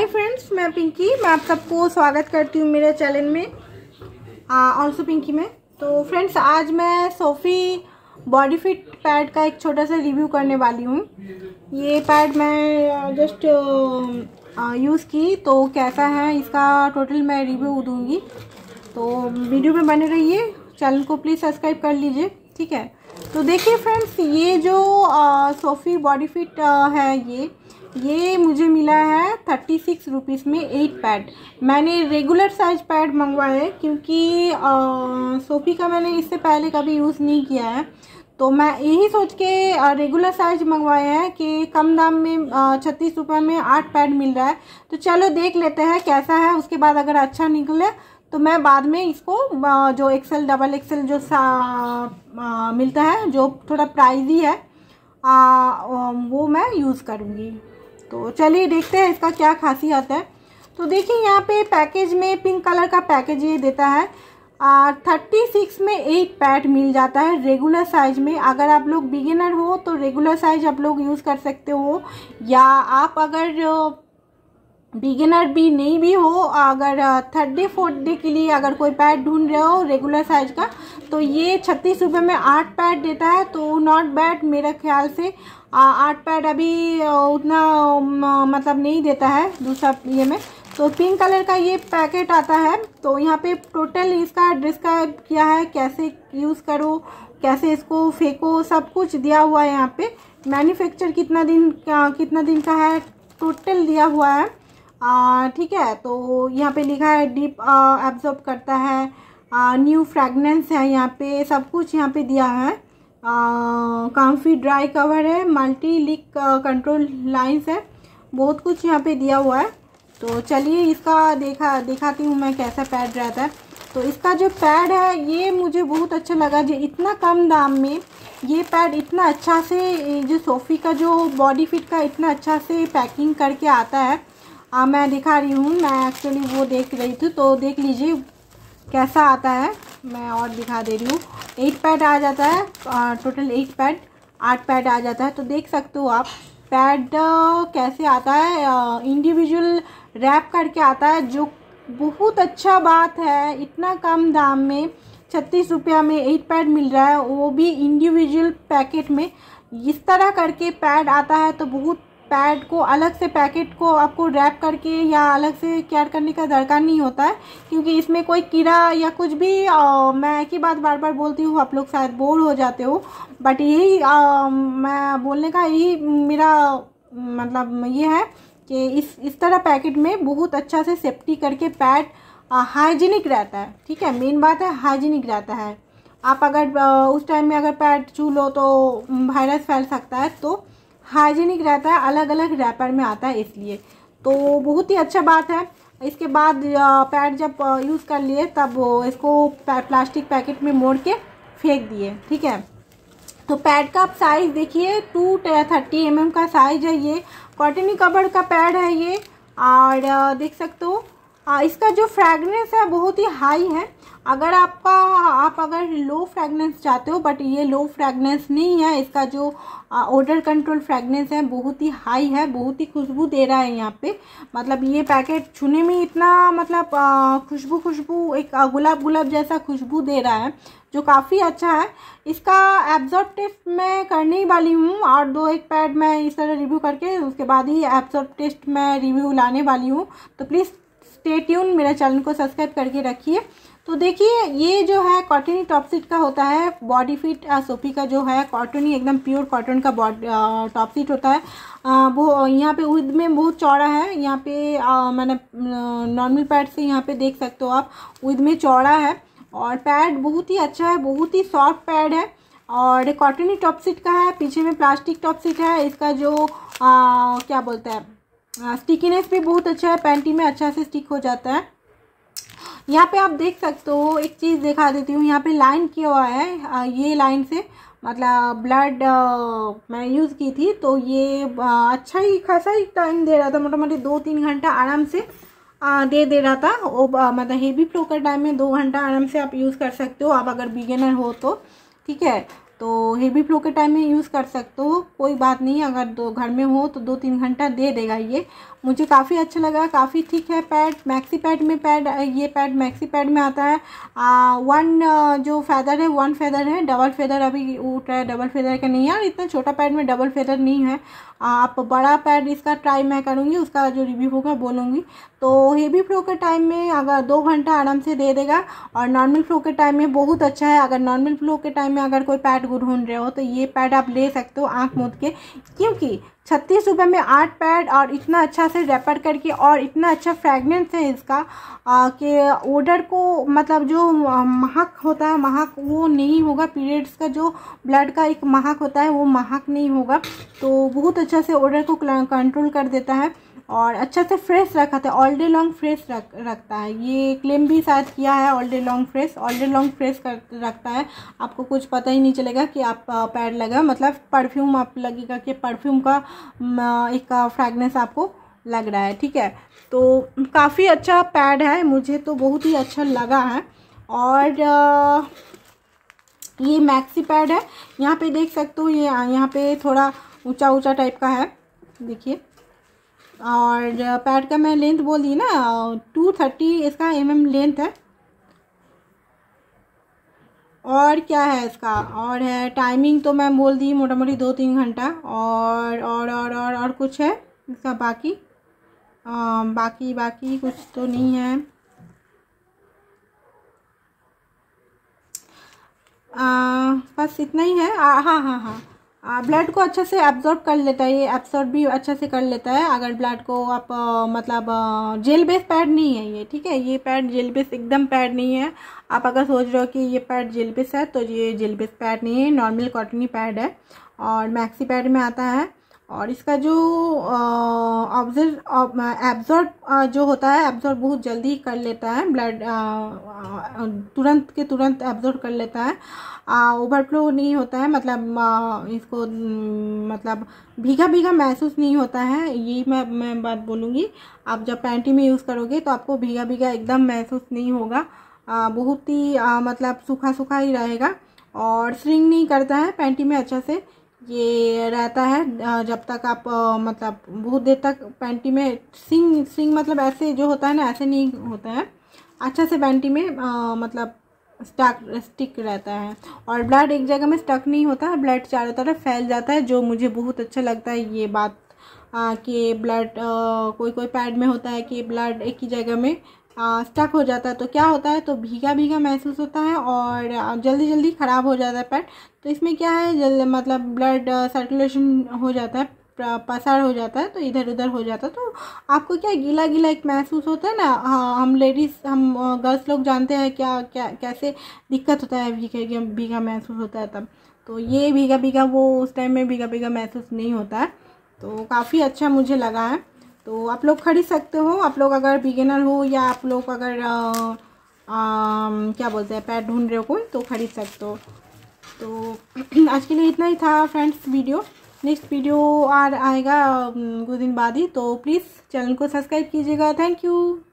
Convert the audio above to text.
hi friends मैं पिंकी मैं आप सबको स्वागत करती हूँ मेरे चैनल में ऑल्सो पिंकी में तो फ्रेंड्स आज मैं सोफ़ी बॉडी फिट पैड का एक छोटा सा रिव्यू करने वाली हूँ ये पैड मैं जस्ट यूज़ की तो कैसा है इसका टोटल मैं रिव्यू दूँगी तो वीडियो में बने रहिए चैनल को प्लीज़ सब्सक्राइब कर लीजिए ठीक है तो देखिए फ्रेंड्स ये जो सोफ़ी बॉडी फिट है ये ये मुझे मिला है थर्टी सिक्स रुपीज़ में एट पैड मैंने रेगुलर साइज पैड मंगवाए क्योंकि सोफ़ी का मैंने इससे पहले कभी यूज़ नहीं किया है तो मैं यही सोच के रेगुलर साइज मंगवाए हैं कि कम दाम में छत्तीस रुपये में आठ पैड मिल रहा है तो चलो देख लेते हैं कैसा है उसके बाद अगर अच्छा निकले तो मैं बाद में इसको जो एक्सेल डबल एक्सेल जो सा आ, मिलता है जो थोड़ा प्राइजी है आ, वो मैं यूज़ करूँगी तो चलिए देखते हैं इसका क्या खासियत है तो देखिए यहाँ पे पैकेज में पिंक कलर का पैकेज ये देता है थर्टी सिक्स में एट पैड मिल जाता है रेगुलर साइज में अगर आप लोग बिगिनर हो तो रेगुलर साइज आप लोग यूज़ कर सकते हो या आप अगर बिगिनर भी नहीं भी हो अगर थर्ड डे फोर्थ डे के लिए अगर कोई पैड ढूंढ रहे हो रेगुलर साइज का तो ये छत्तीस रुपये में आठ पैड देता है तो नॉट बैड मेरे ख्याल से आर्ट पैड अभी उतना मतलब नहीं देता है दूसरा ये में तो पिंक कलर का ये पैकेट आता है तो यहाँ पे टोटल इसका डिस्क्राइब किया है कैसे यूज़ करो कैसे इसको फेंको सब कुछ दिया हुआ है यहाँ पे मैन्युफैक्चर कितना दिन कितना दिन का है टोटल दिया हुआ है ठीक है तो यहाँ पे लिखा है डीप एब्जॉर्ब करता है न्यू फ्रेगनेंस है यहाँ पे सब कुछ यहाँ पे दिया है काम्फी ड्राई कवर है मल्टी लिक कंट्रोल लाइंस है बहुत कुछ यहाँ पे दिया हुआ है तो चलिए इसका देखा दिखाती हूँ मैं कैसा पैड रहता है तो इसका जो पैड है ये मुझे बहुत अच्छा लगा जो इतना कम दाम में ये पैड इतना अच्छा से जो सोफ़ी का जो बॉडी फिट का इतना अच्छा से पैकिंग करके आता है आ, मैं दिखा रही हूँ मैं एक्चुअली वो देख रही थी तो देख लीजिए कैसा आता है मैं और दिखा दे रही हूँ एट पैड आ जाता है टोटल एट पैड आठ पैड आ जाता है तो देख सकते हो आप पैड कैसे आता है इंडिविजुअल रैप करके आता है जो बहुत अच्छा बात है इतना कम दाम में छत्तीस रुपया में एट पैड मिल रहा है वो भी इंडिविजुअल पैकेट में इस तरह करके पैड आता है तो बहुत पैड को अलग से पैकेट को आपको रैप करके या अलग से केयर करने का दरकार नहीं होता है क्योंकि इसमें कोई कीड़ा या कुछ भी आ, मैं एक ही बात बार बार बोलती हूँ आप लोग शायद बोर हो जाते हो बट यही मैं बोलने का यही मेरा मतलब ये है कि इस इस तरह पैकेट में बहुत अच्छा से सेफ्टी करके पैड हाइजीनिक रहता है ठीक है मेन बात है हाइजीनिक रहता है आप अगर उस टाइम में अगर पैड छू लो तो वायरस फैल सकता है तो हाइजीनिक रहता है अलग अलग रैपर में आता है इसलिए तो बहुत ही अच्छा बात है इसके बाद पैड जब यूज़ कर लिए तब इसको प्लास्टिक पैकेट में मोड़ के फेंक दिए ठीक है तो पैड का आप साइज़ देखिए टू थर्टी एम का साइज़ है ये कॉटनी कवर का पैड है ये और देख सकते हो इसका जो फ्रैगनेंस है बहुत ही हाई है अगर आपका आप अगर लो फ्रैगनेंस चाहते हो बट ये लो फ्रैगनेंस नहीं है इसका जो ऑर्डर कंट्रोल फ्रैगनेंस है बहुत ही हाई है बहुत ही खुशबू दे रहा है यहाँ पे मतलब ये पैकेट छूने में इतना मतलब खुशबू खुशबू एक गुलाब गुलाब जैसा खुशबू दे रहा है जो काफ़ी अच्छा है इसका एब्जॉर्ब मैं करने ही वाली हूँ और दो एक पैड मैं इस तरह रिव्यू करके उसके बाद ही एब्जॉर्ब टेस्ट मैं रिव्यू लाने वाली हूँ तो प्लीज़ स्टे ट्यून मेरा चैनल को सब्सक्राइब करके रखिए तो देखिए ये जो है कॉटनी टॉप सीट का होता है बॉडी फिट सोफी का जो है कॉटनी एकदम प्योर कॉटन का टॉप सीट होता है आ, वो यहाँ पे उद में बहुत चौड़ा है यहाँ पे मैंने नॉर्मल पैड से यहाँ पे देख सकते हो आप उद में चौड़ा है और पैड बहुत ही अच्छा है बहुत ही सॉफ्ट पैड है और कॉटनी टॉप सीट का है पीछे में प्लास्टिक टॉप सीट है इसका जो आ, क्या बोलते हैं स्टिकीनेस हाँ, भी बहुत अच्छा है पैंटी में अच्छा से स्टिक हो जाता है यहाँ पे आप देख सकते हो एक चीज़ दिखा देती हूँ यहाँ पे लाइन किया हुआ है ये लाइन से मतलब ब्लड मैं यूज़ की थी तो ये आ, अच्छा ही खासा ही टाइम दे रहा था मोटा मोटी दो तीन घंटा आराम से आ, दे दे रहा था वो मतलब हेवी फ्लो का टाइम में दो घंटा आराम से आप यूज़ कर सकते हो आप अगर बिगेनर हो तो ठीक है तो हेवी फ्लो के टाइम में यूज़ कर सकते हो कोई बात नहीं अगर दो घर में हो तो दो तीन घंटा दे देगा ये मुझे काफ़ी अच्छा लगा काफ़ी ठीक है पैड मैक्सी पैड में पैड ये पैड मैक्सी पैड में आता है आ, वन जो फैदर है वन फैदर है डबल फेदर अभी उठ रहा है डबल फेदर का नहीं है और इतना छोटा पैड में डबल फेदर नहीं है आप बड़ा पैड इसका ट्राई मैं करूँगी उसका जो रिव्यू होगा बोलूँगी तो हेवी फ्लो के टाइम में अगर दो घंटा आराम से दे देगा और नॉर्मल फ्लो के टाइम में बहुत अच्छा है अगर नॉर्मल फ्लो के टाइम में अगर कोई पैड ढूंढ रहे हो तो ये पैड आप ले सकते हो आँख मूद के क्योंकि छत्तीस रुपये में आठ पैड और इतना अच्छा से रेपर करके और इतना अच्छा फ्रेगनेंस है इसका कि ओडर को मतलब जो महक होता है महक वो नहीं होगा पीरियड्स का जो ब्लड का एक महक होता है वो महक नहीं होगा तो बहुत अच्छा से ओडर को कंट्रोल कर देता है और अच्छा से फ्रेश रखा था ऑल डे लॉन्ग फ्रेश रख रखता है ये क्लेम भी शायद किया है all day long fresh all day long fresh कर रखता है आपको कुछ पता ही नहीं चलेगा कि आप पैड लगा मतलब परफ्यूम आप लगेगा कि परफ्यूम का एक फ्रैगनेंस आपको लग रहा है ठीक है तो काफ़ी अच्छा पैड है मुझे तो बहुत ही अच्छा लगा है और ये मैक्सी पैड है यहाँ पर देख सकते हो ये यहाँ पर थोड़ा ऊँचा ऊँचा टाइप का है देखिए और पैड का मैं लेंथ बोल दी ना टू थर्टी इसका एम एम लेंथ है और क्या है इसका और है टाइमिंग तो मैं बोल दी मोटा मोटी दो तीन घंटा और और और और और कुछ है इसका बाकी आ, बाकी बाकी कुछ तो नहीं है आ, बस इतना ही है आ, हाँ हाँ हाँ ब्लड को अच्छा से एब्जॉर्ब कर लेता है ये एब्सॉर्ब भी अच्छा से कर लेता है अगर ब्लड को आप आ, मतलब आ, जेल बेस पैड नहीं है ये ठीक है ये पैड जेल बेस एकदम पैड नहीं है आप अगर सोच रहे हो कि ये पैड जेल बेस है तो ये जेल बेस पैड नहीं है नॉर्मल कॉटनी पैड है और मैक्सी पैड में आता है और इसका जो ऑब्जर्व एब्जॉर्ब जो होता है एब्जॉर्ब बहुत जल्दी कर लेता है ब्लड तुरंत के तुरंत एब्जॉर्ब कर लेता है ओवरफ्लो नहीं होता है मतलब आ, इसको मतलब भीगा भीगा महसूस नहीं होता है ये मैं मैं बात बोलूँगी आप जब पैंटी में यूज़ करोगे तो आपको भीगा भीगा एकदम महसूस नहीं होगा आ, बहुत ही आ, मतलब सूखा सूखा ही रहेगा और स्विंग नहीं करता है पैंटी में अच्छा से ये रहता है जब तक आप मतलब बहुत देर तक पैंटी में सिंग सिंग मतलब ऐसे जो होता है ना ऐसे नहीं होता है अच्छा से पैंटी में आ, मतलब स्टक स्टिक रहता है और ब्लड एक जगह में स्टक नहीं होता ब्लड चारों तरफ फैल जाता है जो मुझे बहुत अच्छा लगता है ये बात कि ब्लड कोई कोई पैड में होता है कि ब्लड एक ही जगह में स्टक हो जाता है तो क्या होता है तो भीगा भीगा महसूस होता है और जल्दी जल्दी ख़राब हो जाता है पेट तो इसमें क्या है जल्द मतलब ब्लड सर्कुलेशन हो जाता है पसार हो जाता है तो इधर उधर हो जाता है तो आपको क्या गीला गीला एक महसूस होता है ना हाँ हम लेडीज़ हम गर्ल्स लोग जानते हैं क्या क्या कैसे दिक्कत होता है भीगे भीगा महसूस होता है तब तो ये भीगा भीगा वो उस टाइम में भीगा भीगा महसूस नहीं होता है तो काफ़ी अच्छा मुझे लगा है तो आप लोग खरीद सकते हो आप लोग अगर बिगेनर हो या आप लोग अगर आ, आ, क्या बोलते हैं पैर ढूंढ रहे हो कोई तो खरीद सकते हो तो आज के लिए इतना ही था फ्रेंड्स वीडियो नेक्स्ट वीडियो और आएगा कुछ दिन बाद ही तो प्लीज़ चैनल को सब्सक्राइब कीजिएगा थैंक यू